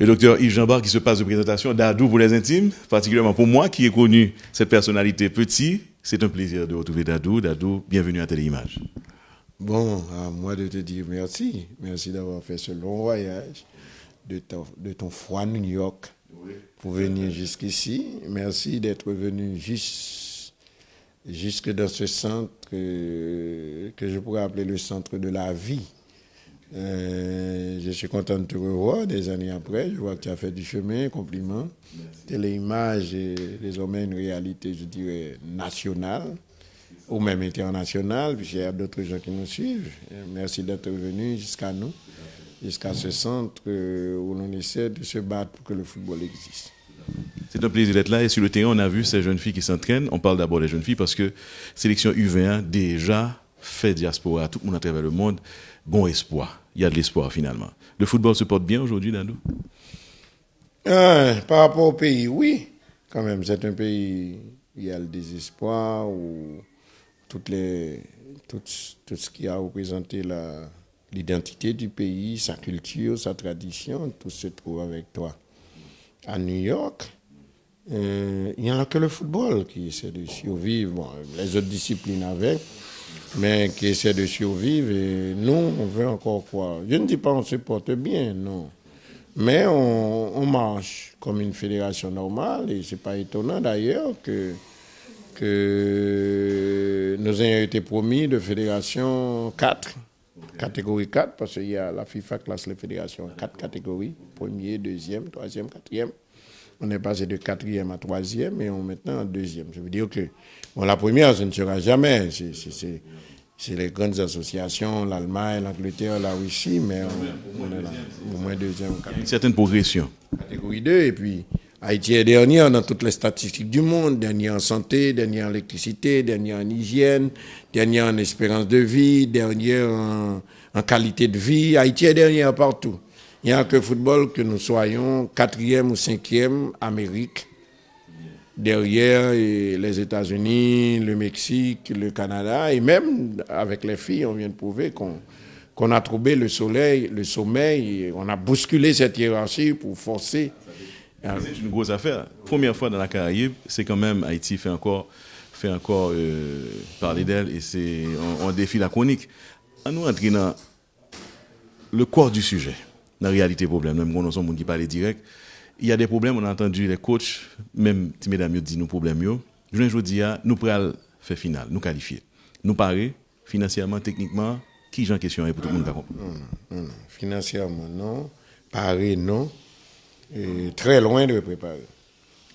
le docteur Yves jean qui se passe de présentation, d'Adou pour les intimes, particulièrement pour moi qui ai connu cette personnalité petit. C'est un plaisir de retrouver Dadou. Dadou, bienvenue à Téléimage. Bon, à moi de te dire merci. Merci d'avoir fait ce long voyage de ton, de froid New York pour venir jusqu'ici. Merci d'être venu jusque dans ce centre que je pourrais appeler le centre de la vie euh, je suis content de te revoir des années après. Je vois que tu as fait du chemin, compliment. Téléimage et désormais une réalité, je dirais, nationale ou même internationale, puisqu'il y a d'autres gens qui nous suivent. Merci d'être venu jusqu'à nous, jusqu'à ce centre euh, où l'on essaie de se battre pour que le football existe. C'est un plaisir d'être là. Et sur le terrain, on a vu ces jeunes filles qui s'entraînent. On parle d'abord des jeunes filles parce que sélection UV1 déjà fait diaspora. à Tout le monde à travers le monde, bon espoir il y a de l'espoir finalement. Le football se porte bien aujourd'hui, Dado nous? Euh, par rapport au pays, oui. Quand même, c'est un pays où il y a le désespoir, où tout, ce qui a représenté l'identité du pays, sa culture, sa tradition, tout se trouve avec toi. À New York, euh, il n'y en a que le football qui essaie de survivre, les autres disciplines avec mais qui essaie de survivre. Et nous, on veut encore quoi Je ne dis pas on se porte bien, non. Mais on, marche comme une fédération normale et ce n'est pas étonnant d'ailleurs que, que nous ayons été promis de fédération 4, catégorie 4, parce qu'il y a la FIFA classe les fédérations en 4 catégories, premier, deuxième, troisième, quatrième. On est passé de quatrième à troisième et on est maintenant en deuxième. Je veux dire que la première, ce ne sera jamais. C'est les grandes associations, l'Allemagne, l'Angleterre, la Russie, mais on, est au moins deuxième. Une certaine progression. Catégorie 2, et puis Haïti est dernière dans toutes les statistiques du monde, dernière en santé, dernière en électricité, dernière en hygiène, dernière en espérance de vie, dernière en, en qualité de vie. Haïti est dernière partout. Il n'y a que football que nous soyons quatrième ou cinquième Amérique, derrière les États-Unis, le Mexique, le Canada, et même avec les filles, on vient de prouver qu'on a trouvé le soleil, le sommeil, on a bousculé cette hiérarchie pour forcer. C'est une grosse affaire. Première fois dans la Caraïbe, c'est quand même Haïti fait encore, fait encore euh, parler d'elle et c'est un défi défie la chronique. À nous entrer le corps du sujet dans la réalité problème. Même quand des sommes qui parlent direct, il y a des problèmes, on a entendu les coachs, même si mesdames dit nos problèmes, je vous dis, nous prenons faire final, nous qualifier. Nous parer, financièrement, techniquement, qui j'en question pour tout le monde non, mm, mm, mm. Financièrement, non. Parer, non. très loin de préparer.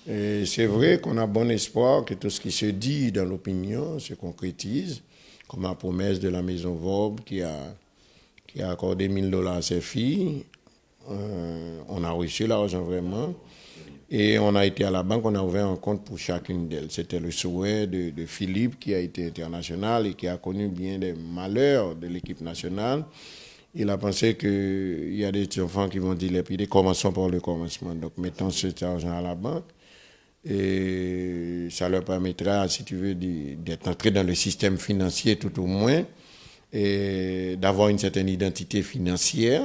C'est vrai qu'on a bon espoir que tout ce qui se dit dans l'opinion se concrétise, comme la promesse de la maison Vob qui a, qui a accordé 1000 dollars à ses filles, euh, on a reçu l'argent vraiment. Et on a été à la banque, on a ouvert un compte pour chacune d'elles. C'était le souhait de, Philippe qui a été international et qui a connu bien des malheurs de l'équipe nationale. Il a pensé qu'il y a des enfants qui vont dire Commençons par le commencement. Donc, mettons cet argent à la banque et ça leur permettra, si tu veux, d'être entré dans le système financier tout au moins et d'avoir une certaine identité financière.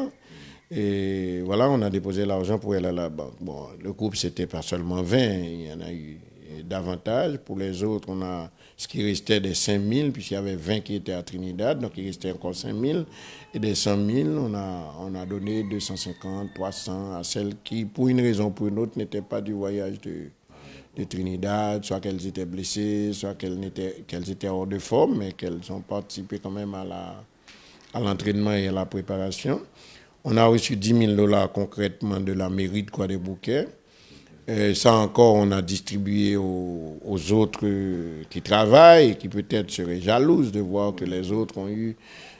Et voilà, on a déposé l'argent pour aller à la banque. Bon, le groupe, c'était pas seulement 20, il y en a eu davantage. Pour les autres, on a ce qui restait des 5 000, puisqu'il y avait 20 qui étaient à Trinidad, donc il restait encore 5 000. Et des 100 000, on a, on a donné 250, 300 à celles qui, pour une raison ou pour une autre, n'étaient pas du voyage de, de Trinidad, soit qu'elles étaient blessées, soit qu'elles étaient, qu'elles étaient hors de forme, mais qu'elles ont participé quand même à la à l'entraînement et à la préparation. On a reçu 10 000 dollars concrètement de la mairie de Guadeloupe. ça encore, on a distribué aux, autres qui travaillent qui peut-être seraient jalouses de voir que les autres ont eu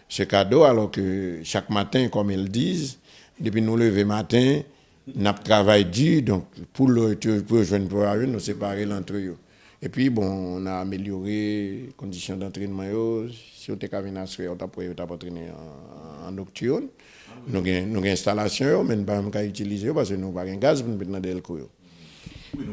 ce cadeau, alors que chaque matin, comme ils disent, depuis nous lever matin, nous travaillé dur, donc pour le pour, pour, pour nous séparer l'entre eux. Et puis, bon, on a amélioré les conditions d'entraînement. Si on était venu à on en nocturne. Nous avons une installation, mais nous ne pas utiliser parce que nous n'avons pas de gaz pour nous dans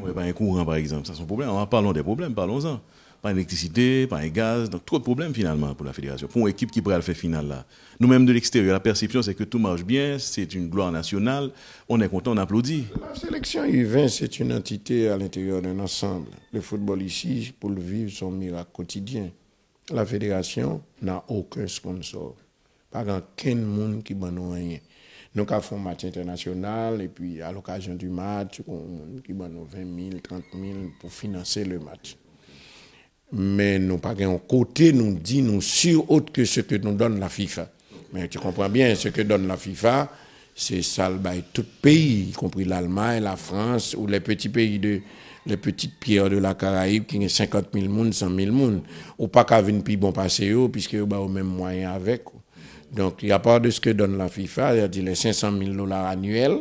le pas un courant, par exemple. c'est un problème. Parlons des problèmes, parlons-en pas d'électricité, pas de gaz. Donc, trop de problèmes finalement pour la fédération. Pour une équipe qui pourrait le faire finale là. Nous-mêmes de l'extérieur, la perception c'est que tout marche bien, c'est une gloire nationale. On est content, on applaudit. La sélection U20, c'est une entité à l'intérieur d'un ensemble. Le football ici, pour le vivre, son miracle quotidien. La fédération n'a aucun sponsor. Pas aucun monde qui banne rien. Nous avons un match international et puis à l'occasion du match, on, qui 20 000, 30 000 pour financer le match mais nous pas côté nous dit nous sur autre que ce que nous donne la FIFA. Mais tu comprends bien ce que donne la FIFA, c'est ça le tout pays, y compris l'Allemagne, la France ou les petits pays de les petites pierres de la Caraïbe qui ont 50 000 personnes, 100 000 monde. Ou pas qu'à venir plus bon passer oh, puisque ont bah, au même moyen avec. Oh. Donc, il y a pas de ce que donne la FIFA, il à a dit les 500 000 dollars annuels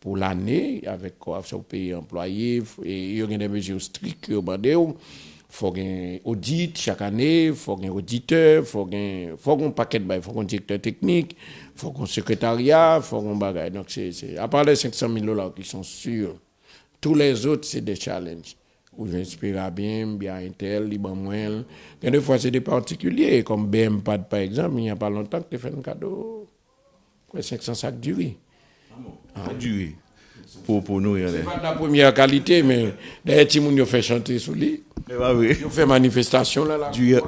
pour l'année, avec quoi, sur pays employés, et il y a des mesures strictes qui oh, bah, faut un audit chaque année, faut un auditeur, faut un faut un paquet de bail, faut un directeur technique, faut un secrétariat, faut un bagage. Donc c'est à part les 500 000 dollars qui sont sûrs, tous les autres c'est des challenges. Où j'inspire bien, bien Intel, Liban a des fois, c'est des particuliers, comme BMPAD par exemple, il n'y a pas longtemps que tu fais un cadeau. 500 sacs de riz. Ah, du riz. Pour, pour nous, C'est pas de la première qualité, mais des petits qui ont fait chanter sous lui. Eh bah Ils fait manifestation là. là. Du, ah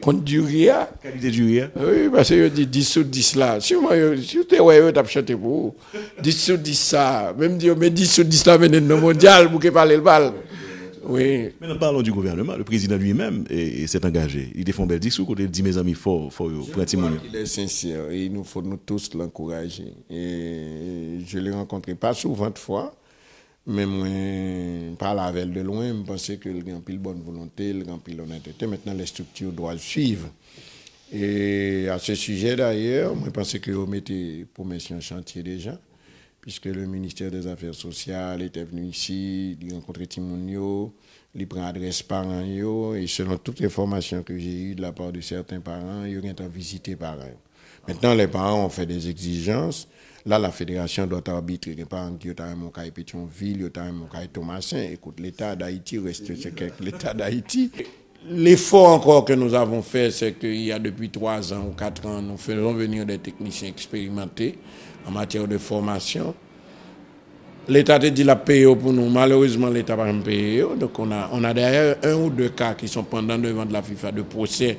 Contre du rire. Hein. Qualité du rire. Hein. Ah oui, parce que dit 10 sur 10 là. Si euh, vous êtes ouais, vous as chanté pour 10 sur 10 ça. Même dire, mais 10 sur 10 là, mais dans le mondial, pour qu'il parle le bal. Oui. Maintenant, parlons du gouvernement. Le président lui-même s'est engagé. Il défend bel discours. Il dit, mes amis, faut, faut, Il est sincère. Et il nous faut nous tous l'encourager. Et je l'ai rencontré pas souvent de fois. Mais moi, par la veille de loin, je pensais que le grand pile bonne volonté, le grand pile honnêteté, maintenant les structures doivent suivre. Et à ce sujet d'ailleurs, je pensais que vous mettez promesse en chantier déjà, puisque le ministère des Affaires sociales était venu ici, il rencontrait Timounio, il prend adresse parents, et selon toutes les formations que j'ai eues de la part de certains parents, ils ont visité eux. Maintenant, les parents ont fait des exigences Là, la fédération doit arbitrer. Il pas en y et Pétionville, il y a un Thomasin. Écoute, l'État d'Haïti reste ce qu'est l'État d'Haïti. L'effort encore que nous avons fait, c'est qu'il y a depuis trois ans ou quatre ans, nous faisons venir des techniciens expérimentés en matière de formation. L'État a dit la payé pour nous. Malheureusement, l'État n'a pas payé. Donc, on a, on a d'ailleurs un ou deux cas qui sont pendant devant de la FIFA de procès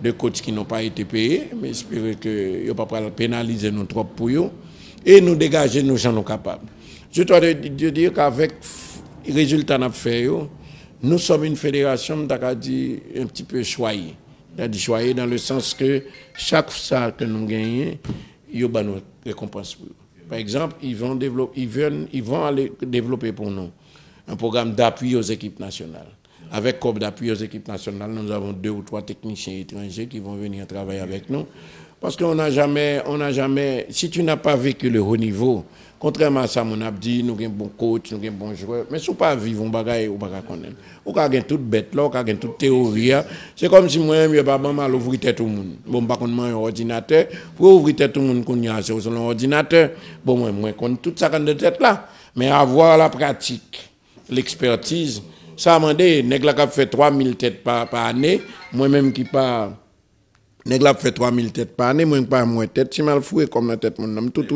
de coachs qui n'ont pas été payés. Mais espérons qu'ils ne vont pas pénaliser nos trop pour eux et nous dégager nous gens capables. Je dois dire qu'avec les résultats que fait, nous sommes une fédération un petit peu choyée. cest à choyée dans le sens que chaque salle que nous gagnons, il y a une récompense Par exemple, ils vont, développer, ils, vont aller développer pour nous un programme d'appui aux équipes nationales. Avec comme d'appui aux équipes nationales, nous avons deux ou trois techniciens étrangers qui vont venir travailler avec nous parce qu'on n'a jamais, on n'a jamais, si tu n'as pas vécu le haut niveau, contrairement à ça, mon abdi, nous avons un bon coach, nous avons un bon joueur, mais si pas vivre, on bagaille, on bagaille qu'on aime. On a toute bête là, on a toute théorie. Hein. C'est comme si moi, même je pas mal ouvrir tête tout le monde. Bon, par contre, moi, un ordinateur, pour ouvrir tête tout le monde, qu'on y a, c'est un ordinateur. Bon, moi, moi, compte toute ça de tête là. Mais avoir la pratique, l'expertise, ça m'a dit, nest la qui fait 3000 têtes par, année, moi-même qui pas nèg la fait 3000 têtes par année moi pas moins tête si mal foué comme la tête mon nom tout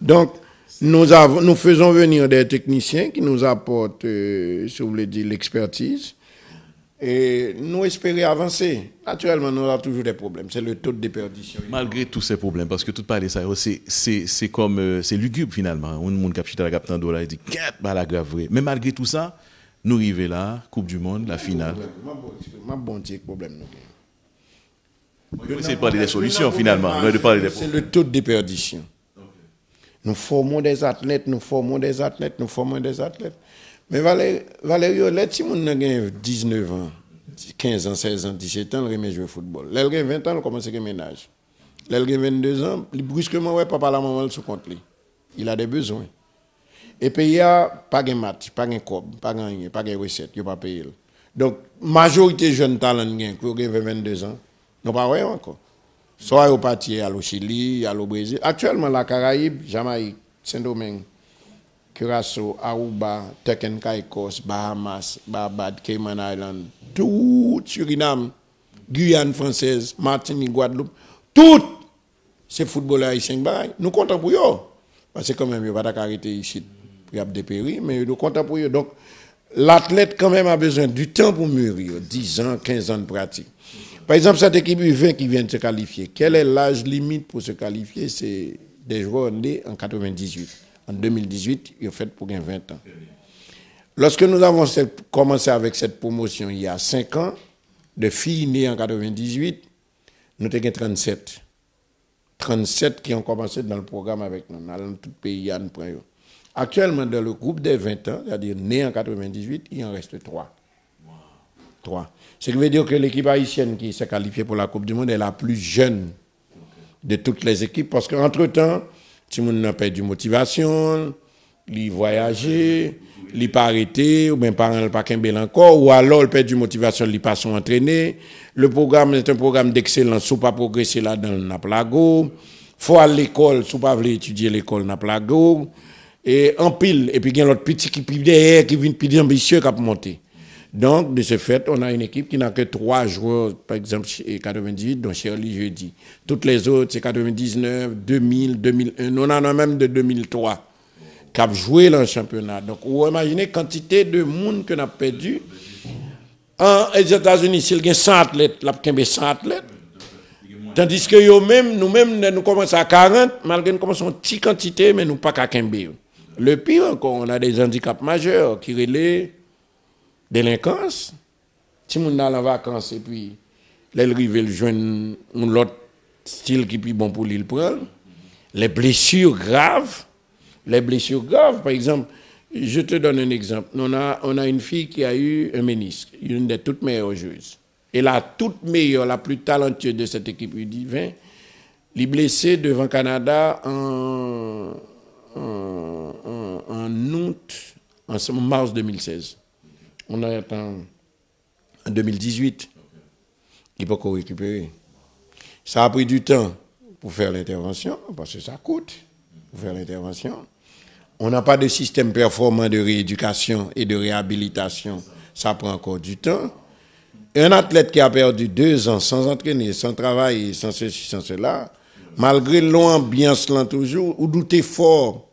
donc nous avons nous faisons venir des techniciens qui nous apportent euh, si vous voulez dire l'expertise et nous espérons avancer. Naturellement, nous avons toujours des problèmes. C'est le taux de déperdition. Malgré tous ces problèmes, parce que tout parler ça, c'est comme, c'est lugubre finalement. On monde capte la capte dollar il dit, qu'est-ce Mais malgré tout ça, nous arrivons là, Coupe du Monde, la finale. bon, problème. C'est des solutions finalement. C'est le taux de déperdition. Nous formons des athlètes, nous formons des athlètes, nous formons des athlètes. Mais Valérie, Valérie si mon a 19 ans, 15 ans, 16 ans, 17 ans, il remet jouer au football. L'elle a 20 ans, il commence à ménage. L'elle a 22 ans, brusquement, ouais, papa la maman se compte. Il a des besoins. Et pays a pas de match, pas de cob, pas de rien, pas de recette, il pas payé. Donc, majorité jeunes talents qui ont 22 ans, nous pas voyons encore. Soit au parti à Chili, à Brésil. Actuellement, la Caraïbe, Jamaïque, Saint-Domingue, Curaçao, Aruba, Tekken Caicos, Bahamas, Barbade, Cayman Island, tout Suriname, Guyane française, Martinique, Guadeloupe, tout ces footballeurs haïtiens, nous comptons pour eux. Parce que quand même, ils ne pas arrêter ici des périls, mais nous comptons pour eux. Donc, l'athlète quand même a besoin du temps pour mûrir, 10 ans, 15 ans de pratique. Par exemple, cette équipe U20 qui vient de se qualifier, quel est l'âge limite pour se qualifier C'est des joueurs nés en 98. En 2018, ils ont fait pour 20 ans. Lorsque nous avons commencé avec cette promotion il y a 5 ans, de filles nées en 98, nous avons 37. 37 qui ont commencé dans le programme avec nous, dans tout le pays. Actuellement, dans le groupe des 20 ans, c'est-à-dire nés en 98, il en reste 3. 3. Ce qui veut dire que l'équipe haïtienne qui s'est qualifiée pour la Coupe du Monde est la plus jeune de toutes les équipes parce qu'entre-temps, tout le monde a perdu motivation, il a voyagé, il pas arrêté, ou bien parents pas qu'un encore, ou alors il perd du motivation, il pas son entraîné. Le programme est un programme d'excellence, il faut pas progresser là dans le plago. Faut aller à l'école, il sous pas aller étudier l'école n'a plago. Et en pile, et puis il y a l'autre petit qui derrière, qui vient plus ambitieux qui a donc, de ce fait, on a une équipe qui n'a que trois joueurs, par exemple, 98, dont Shirley jeudi. Toutes les autres, c'est 99, 2000, 2001. on en a même de 2003 qui ont joué dans le championnat. Donc, vous imaginez quantité de monde qu'on a perdu. En, États-Unis, s'il y a 100 athlètes, il y a 100 athlètes. Tandis que nous-mêmes, nous, nous commençons à 40, malgré nous commençons une petite quantité, mais nous pas qu'à Le pire encore, on a des handicaps majeurs qui relèvent délinquance. Si on est la vacances et puis, les le joue un autre style qui est bon pour l'île prendre. Les blessures graves, les blessures graves, par exemple, je te donne un exemple. On a, une fille qui a eu un ménisque, une des toutes meilleures joueuses. Et la toute meilleure, la plus talentueuse de cette équipe U20, blessée devant Canada en, en août, en mars 2016. On a atteint en 2018. Il qu'on récupéré. Ça a pris du temps pour faire l'intervention, parce que ça coûte pour faire l'intervention. On n'a pas de système performant de rééducation et de réhabilitation. Ça prend encore du temps. Un athlète qui a perdu deux ans sans entraîner, sans travail, sans ceci, sans cela, malgré l'ambiance là toujours, ou douter fort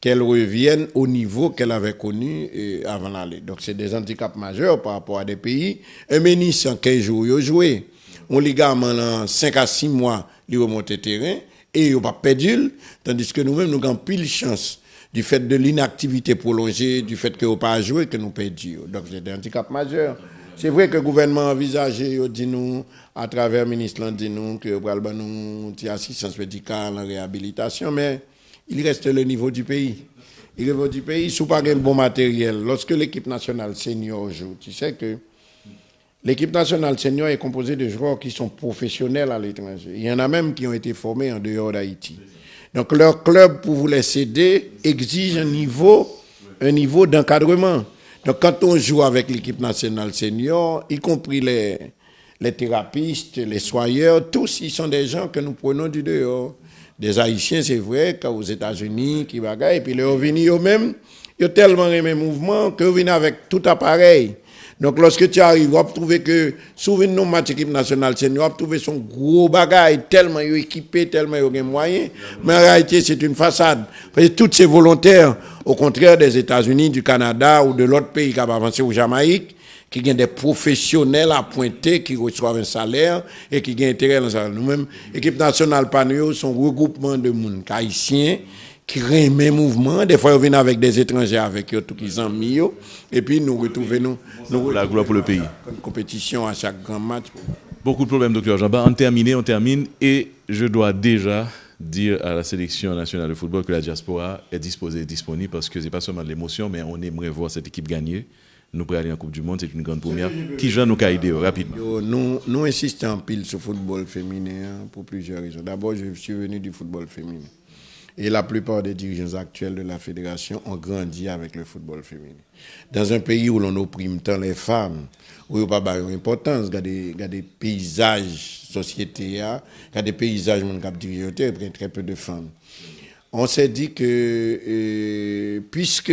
qu'elle revienne au niveau qu'elle avait connu euh, avant l'aller. Donc c'est des handicaps majeurs par rapport à des pays. Un ministre, en 15 jours, il a joué. On ligament en 5 à 6 mois, il remonte terrain et il n'a pas perdu. Tandis que nous-mêmes, nous avons pile chance du fait de l'inactivité prolongée, du fait qu'il n'a pas joué, que nous perdions Donc c'est des handicaps majeurs. C'est vrai que le gouvernement il dit nous, à travers le ministre, dit nous, que nous assistance médicale en réhabilitation, mais il reste le niveau du pays. Le niveau du pays, sous par un bon matériel. Lorsque l'équipe nationale senior joue, tu sais que l'équipe nationale senior est composée de joueurs qui sont professionnels à l'étranger. Il y en a même qui ont été formés en dehors d'Haïti. Donc leur club, pour vous les céder, exige un niveau, d'encadrement. Donc quand on joue avec l'équipe nationale senior, y compris les, les thérapeutes, les soyeurs, tous, ils sont des gens que nous prenons du dehors des Haïtiens, c'est vrai, aux États-Unis, qui bagaille, puis les venus eux-mêmes, ils ont tellement aimé mouvement que viennent avec tout appareil. Donc lorsque tu arrives, tu va trouver que souvent, nos match équipe nationale senior, on va trouver son gros bagaille, tellement ils équipé, tellement ils ont moyens. Mais en réalité, c'est une façade. Parce toutes ces volontaires, au contraire des États-Unis, du Canada ou de l'autre pays qui a avancé au Jamaïque, qui gagne des professionnels à appointés qui reçoivent un salaire et qui ont intérêt dans ça. Nous-mêmes, l'équipe nationale Panou son regroupement de monde haïtiens qui remet mouvement. Des fois, ils viennent avec des étrangers avec eux, tout qu'ils ont mis. Et puis, nous retrouvons la gloire pour le pays. compétition à chaque grand match. Beaucoup de problèmes, docteur Jabba. On termine, on termine. Et je dois déjà dire à la sélection nationale de football que la diaspora est disposée, disponible, parce que ce n'est pas seulement de l'émotion, mais on aimerait voir cette équipe gagner nous pour aller en Coupe du Monde, c'est une grande première. Qui vient nous a rapidement Nous, nous insistons en pile sur le football féminin hein, pour plusieurs raisons. D'abord, je suis venu du football féminin. Et la plupart des dirigeants actuels de la fédération ont grandi avec le football féminin. Dans un pays où l'on opprime tant les femmes, où il n'y a pas d'importance, hein, il y a des paysages sociétés, il y a des paysages dirigeants, il y a très peu de femmes. On s'est dit que, euh, puisque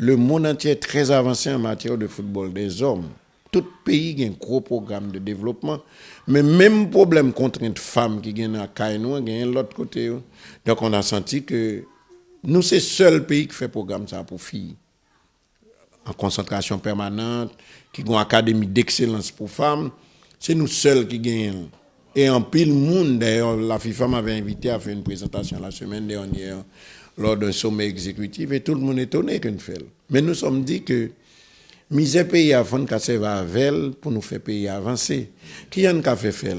le monde entier est très avancé en matière de football des hommes. Tout pays a un gros programme de développement. Mais même problème contrainte femmes qui gagnent à vient gagne l'autre côté. Hein. Donc on a senti que nous, c'est le seul pays qui fait programme ça pour filles. En concentration permanente, qui ont une académie d'excellence pour femmes. C'est nous seuls qui gagnons. Et en pile monde, d'ailleurs, la FIFA m'avait invité à faire une présentation la semaine dernière lors d'un sommet exécutif et tout le monde est étonné qu'on fait. Mais nous sommes dit que miser pays avant qu'à se va pour nous faire pays avancer. Qui en a fait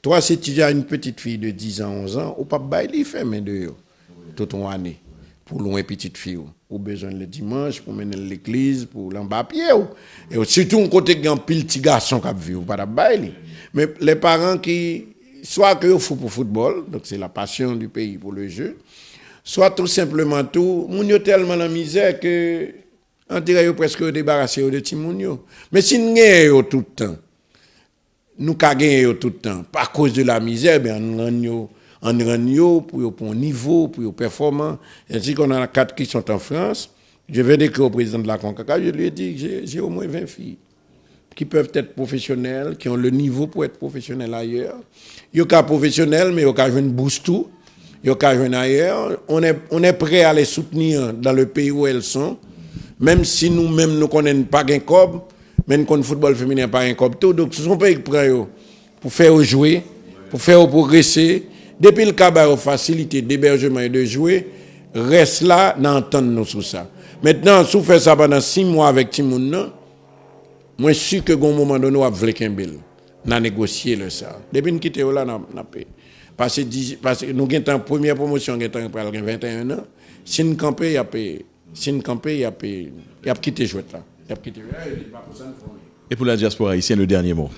Toi, si tu as une petite fille de 10 ans, 11 ans, ou pas bail, fait mais de tout une année pour loin petite fille ou besoin le dimanche pour mener l'église pour l'embapier ou et surtout un côté grand pile petit garçon qui vu ou pas bail mais les parents qui soit que font pour football donc c'est la passion du pays pour le jeu soit tout simplement tout, moun yo tellement de misère que on dirait presque débarrassé de gens. Mais si nous gagnons tout le temps, nous gagnons tout le temps, par cause de la misère, ben on en rend pour un niveau, pour être performant. Ainsi qu'on a quatre qui sont en France, je vais décrire au président de la CONCACA, je lui ai dit j'ai au moins 20 filles qui peuvent être professionnelles, qui ont le niveau pour être professionnelles ailleurs. Il y a professionnel, mais il y a une tout on est, on est prêt à les soutenir dans le pays où elles sont, même si nous-mêmes nous connaissons pas un cob, même si le football féminin pas un cob Donc, ce sont pays prêts pour faire jouer, pour faire progresser. Depuis le cas bah, facilité d'hébergement et de jouer, reste là, n'entendre nous sur ça. Maintenant, si vous faites ça pendant six mois avec Timoun, moi, je suis que avez un moment donné, on va négocier le ça. Depuis que là, n'a pas. Parce que nous avons en première promotion, nous avons 21 ans. Si nous campé, il y a Si nous campé, il a Il a quitté jouet là. Et pour la diaspora ici, le dernier mot.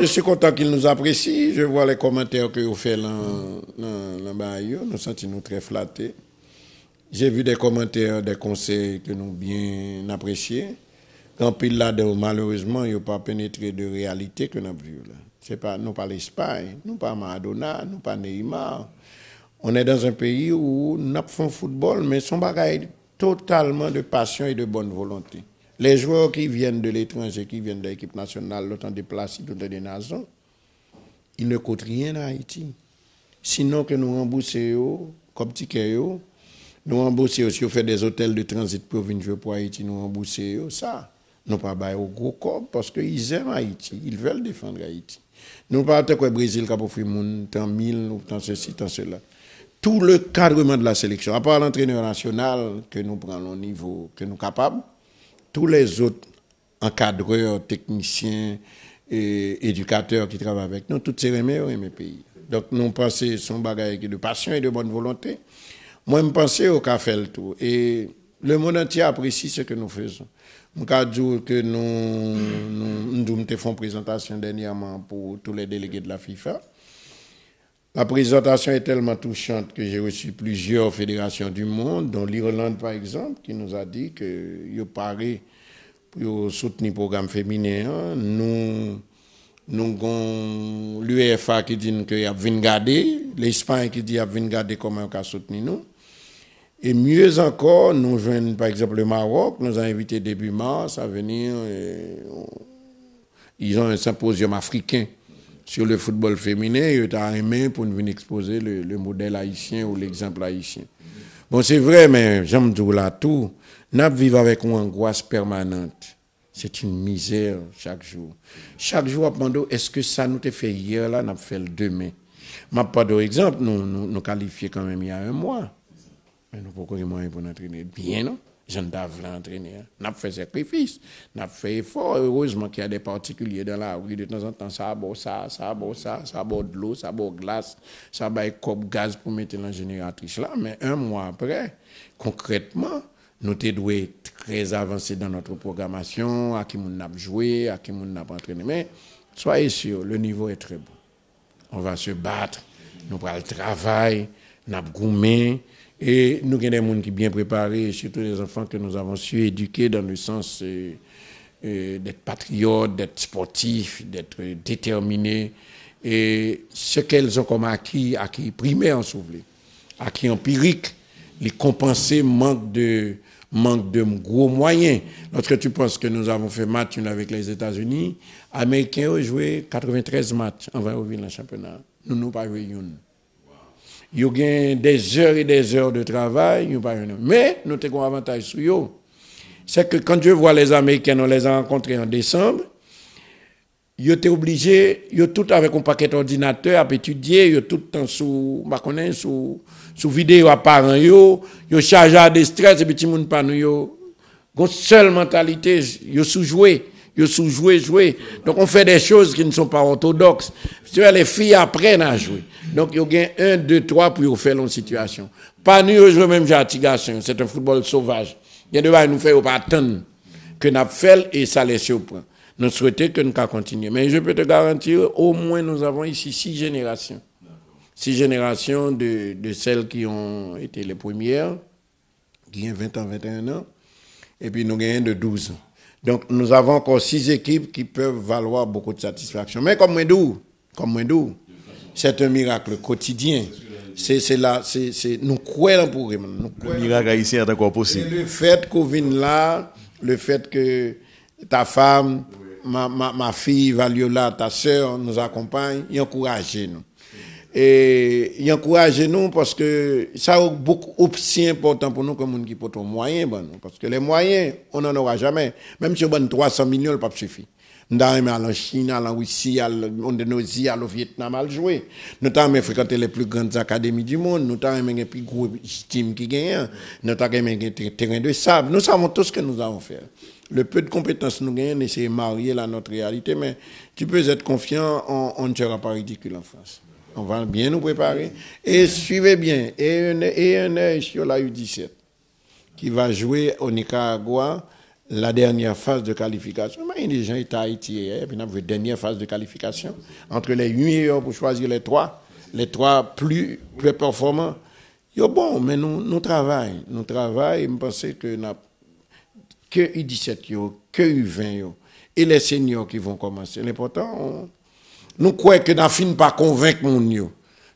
je suis content qu'ils nous apprécient. Je vois les commentaires que vous faites là, bas Nous sentons très flattés. J'ai vu des commentaires, des conseils que nous bien appréciés. Quand là, malheureusement, ils n'ont pas pénétré de réalité que nous avons vu là. C'est pas, non pas l'Espagne, nous pas Maradona, non pas Neymar. On est dans un pays où nous pas football, mais son bagaille totalement de passion et de bonne volonté. Les joueurs qui viennent de l'étranger, qui viennent de l'équipe nationale, l'OTAN des places, l'OTAN des nations, ils ne coûtent rien à Haïti. Sinon que nous remboursons comme ticket, nous remboursons si on fait des hôtels de transit pour venir jouer pour Haïti, nous remboursons ça. Nous pas au gros corps parce qu'ils aiment Haïti, ils veulent défendre Haïti. Nous partons quoi Brésil qui a pour de tant mille ou tant ceci, tant cela. Tout le cadrement de la sélection, à part l'entraîneur national que nous prenons au niveau que nous sommes capables, tous les autres encadreurs, techniciens, et éducateurs qui travaillent avec nous, toutes ces remèdes mes pays. Donc nous pensons son bagage de passion et de bonne volonté. Moi, je pensais au café le tout. Et le monde entier apprécie ce que nous faisons. Je que nous, nous, nous avons fait une présentation dernièrement pour tous les délégués de la FIFA. La présentation est tellement touchante que j'ai reçu plusieurs fédérations du monde, dont l'Irlande par exemple, qui nous a dit que parlaient paraît pour soutenir le programme féminin. Nous, nous avons l'UEFA qui dit qu'il y a garder, l'Espagne qui dit qu'il y a 20 garder comment ils ont soutenir nous. Et mieux encore, nous venons, par exemple le Maroc, nous a invités début mars à venir. Euh, ils ont un symposium africain sur le football féminin. Ils ont aimé pour nous venir exposer le, modèle haïtien ou l'exemple haïtien. Bon, c'est vrai, mais j'aime tout là, tout. Nous vivons avec une angoisse permanente. C'est une misère chaque jour. Chaque jour, demande, est-ce que ça nous a fait hier, là, nous fait le demain? Ma pas exemple, nous, nous, nous qualifions quand même il y a un mois. Mais nous, pourquoi les moyens pour entraîner bien, non? Je ne pas entraîner. Hein. avons fait sacrifice, avons fait effort. Heureusement qu'il y a des particuliers dans la rue. De temps en temps, ça a beau ça, ça a beau ça, ça a beau de l'eau, ça a beau glace, ça a beau gaz pour mettre dans la génératrice là. Mais un mois après, concrètement, nous avons être très avancés dans notre programmation, à qui nous avons joué, à qui nous avons entraîné. Mais soyez sûrs, le niveau est très bon. On va se battre, nous allons le travail, nous allons et nous avons des gens qui sont bien préparés, surtout les enfants que nous avons su éduquer dans le sens euh, euh, d'être patriotes, d'être sportifs, d'être déterminés. Et ce qu'elles ont comme acquis, acquis primaire en souverain, acquis empirique, les compenser manque de, manque de gros moyens. Lorsque tu penses que nous avons fait match avec les États-Unis, Américains ont joué 93 matchs en 20 au dans championnat. Nous n'avons pas joué une ils ont des heures et des heures de travail. Mais nous avons un avantage sur eux. C'est que quand je vois les Américains, on les a rencontrés en décembre, ils étaient obligés, ils tout avec un paquet d'ordinateurs à étudier, ils tout tous sous, ma sous, sous vidéo à Ils ils chargés à stress et puis tout le pas nous. Ils seule mentalité, ils sous joués ils sont joués, joués. Donc on fait des choses qui ne sont pas orthodoxes. Les filles apprennent à jouer. Donc ils a un, deux, trois pour faire une situation. Pas nous, je même Jartigation. C'est un football sauvage. Il y a nous faire pas attendre que n'a fait et ça les surprend. Nous souhaitons que nous continuions. Mais je peux te garantir, au moins nous avons ici six générations. Six générations de, celles qui ont été les premières, qui ont 20 ans, 21 ans, et puis nous gagnons de 12 ans. Donc nous avons encore six équipes qui peuvent valoir beaucoup de satisfaction. Mais comme Mendou, comme c'est un miracle quotidien. C'est là, c'est nous croyons pour nous. Le miracle haïtien est encore possible. le fait qu'on vienne là, le fait que ta femme, ma, ma, ma fille Valiola, ta soeur nous accompagne, et encourage nous et encouragez nous parce que ça a beaucoup aussi important pour nous comme monde qui pour moyens ben parce que les moyens on n'en aura jamais même si on a 300 millions le pas suffit nous avons aller en Chine, en Russie, à en Indonésie, Vietnam, à jouer. Nous avons fréquenté les plus grandes académies du monde. Nous avons les plus gros teams qui gagnent. Nous avons les terrains de sable. Nous savons tout ce que nous avons faire. Le peu de compétences que nous gagnons, c'est marier à notre réalité. Mais tu peux être confiant, on ne sera pas ridicule en France on va bien nous préparer. Et suivez bien, et un, et un œil sur la U17, qui va jouer au Nicaragua la dernière phase de qualification. Mais des gens qui sont à Haïti puis on a la dernière phase de qualification. Entre les 8 meilleurs pour choisir les trois, les trois plus, performants. Yo, bon, mais nous, travaillons. Nous travaillons, je pense que n'a que U17, yo, que U20, et les seniors qui vont commencer. L'important, nous croyons que dans pas convaincre mon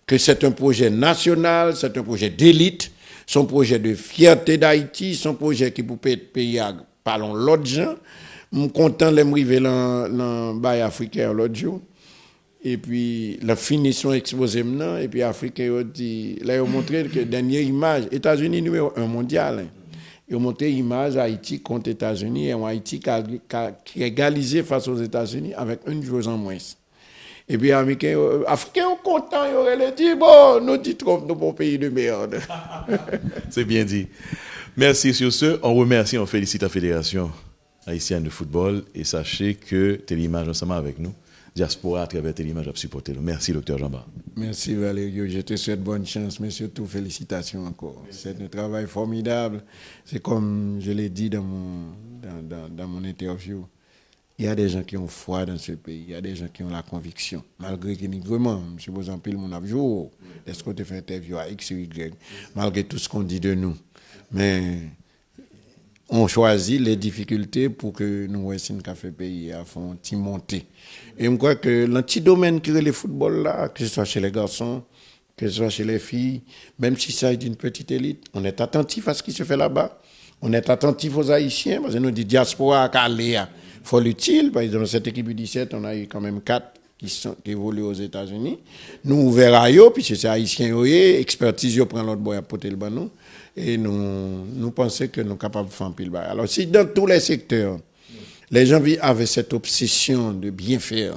que c'est un projet national, c'est un projet d'élite, son projet de fierté d'Haïti, son projet qui peut être payé parlons l'autre gens. Je m'm suis content de m'arriver dans le bail africain l'autre jour. Et puis, la finition exposée maintenant, et puis l'Afrique montré que dernière image, États-Unis numéro un mondial. Ils hein. ont montré l'image Haïti contre États-Unis, et Haïti qui a égalisé face aux États-Unis avec une chose en moins. Et eh puis, Américains, euh, Africains sont contents, ils auraient dit, bon, nous dit trop, nous bon pays de merde. C'est bien dit. Merci sur ce. On remercie, on félicite la Fédération haïtienne de football et sachez que Téléimage ensemble avec nous, Diaspora à travers Téléimage a supporté Merci, docteur Jambard. Merci, Valérie, Je te souhaite bonne chance, mais surtout félicitations encore. C'est un travail formidable. C'est comme je l'ai dit dans mon, dans mon interview. Il y a des gens qui ont foi dans ce pays, il y a des gens qui ont la conviction. Malgré vraiment je suppose en mon avion, oh, est-ce qu'on te fait interview à X ou Y, malgré tout ce qu'on dit de nous. Mais on choisit les difficultés pour que nous ce un faire pays, à font monter. Et je crois que l'antidomaine qui est le football là, que ce soit chez les garçons, que ce soit chez les filles, même si ça est d'une petite élite, on est attentif à ce qui se fait là-bas. On est attentif aux Haïtiens, parce que nous dit diaspora, Caléa l'utile par exemple, cette équipe du 17 on a eu quand même quatre qui, sont, qui évoluent aux États-Unis. Nous ouvrons puisque c'est haïtien, expertise, yo prend l'autre bois à porter le banon. Et nous, nous pensons que nous sommes capables de faire un pile Alors, si dans tous les secteurs, les gens avaient cette obsession de bien faire,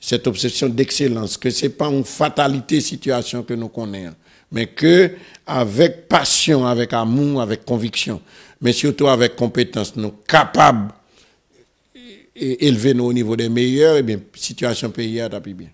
cette obsession d'excellence, que c'est pas une fatalité situation que nous connaissons, mais que avec passion, avec amour, avec conviction, mais surtout avec compétence, nous sommes capables élever nous au niveau des meilleurs, et eh bien, situation pays a tapis bien.